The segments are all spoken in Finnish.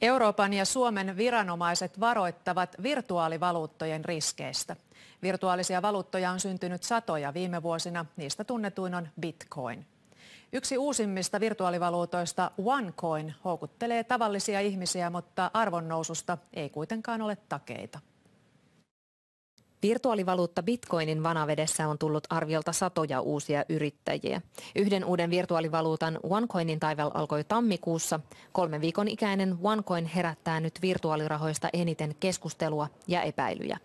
Euroopan ja Suomen viranomaiset varoittavat virtuaalivaluuttojen riskeistä. Virtuaalisia valuuttoja on syntynyt satoja viime vuosina, niistä tunnetuin on bitcoin. Yksi uusimmista virtuaalivaluutoista OneCoin houkuttelee tavallisia ihmisiä, mutta arvonnoususta ei kuitenkaan ole takeita. Virtuaalivaluutta Bitcoinin vanavedessä on tullut arviolta satoja uusia yrittäjiä. Yhden uuden virtuaalivaluutan OneCoinin taival alkoi tammikuussa. Kolmen viikon ikäinen OneCoin herättää nyt virtuaalirahoista eniten keskustelua ja epäilyjä.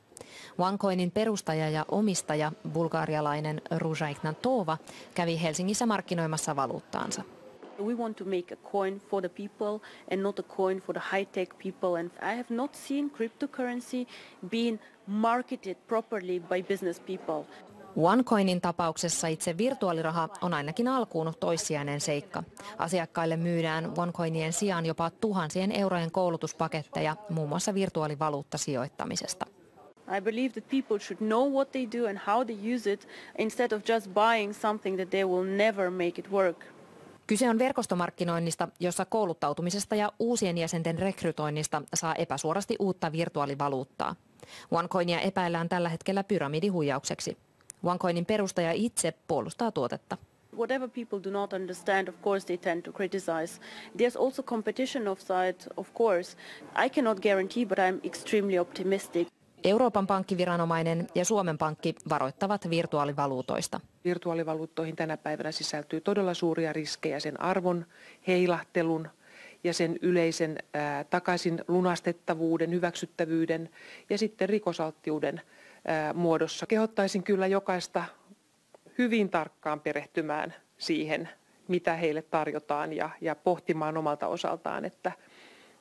OneCoinin perustaja ja omistaja, bulgaarialainen Ruzhaik Tova kävi Helsingissä markkinoimassa valuuttaansa. We want to make a coin for the people and not a coin for the high-tech people. And I have not seen cryptocurrency being marketed properly by business people. OneCoinin tapauksessa itse virtuaaliraha on ainakin alkuun toissijainen seikka. Asiakkaille myydään OneCoinien sijaan jopa tuhansien eurojen koulutuspaketteja muun muassa virtuaalivaluutta sijoittamisesta. I believe that people should know what they do and how they use it instead of just buying something that they will never make it work. Kyse on verkostomarkkinoinnista, jossa kouluttautumisesta ja uusien jäsenten rekrytoinnista saa epäsuorasti uutta virtuaalivaluuttaa. OneCoinia epäillään tällä hetkellä pyramidihuijaukseksi. OneCoinin perustaja itse puolustaa tuotetta. Whatever people do not understand, of course they tend to criticize. There's also competition offside, of course. I cannot guarantee, but I'm extremely optimistic. Euroopan pankkiviranomainen ja Suomen pankki varoittavat virtuaalivaluutoista. Virtuaalivaluuttoihin tänä päivänä sisältyy todella suuria riskejä sen arvon heilahtelun ja sen yleisen ää, takaisin lunastettavuuden, hyväksyttävyyden ja sitten rikosalttiuden ää, muodossa. Kehottaisin kyllä jokaista hyvin tarkkaan perehtymään siihen, mitä heille tarjotaan ja, ja pohtimaan omalta osaltaan, että,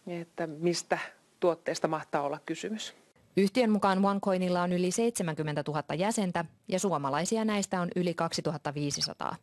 että mistä tuotteesta mahtaa olla kysymys. Yhtiön mukaan OneCoinilla on yli 70 000 jäsentä ja suomalaisia näistä on yli 2500.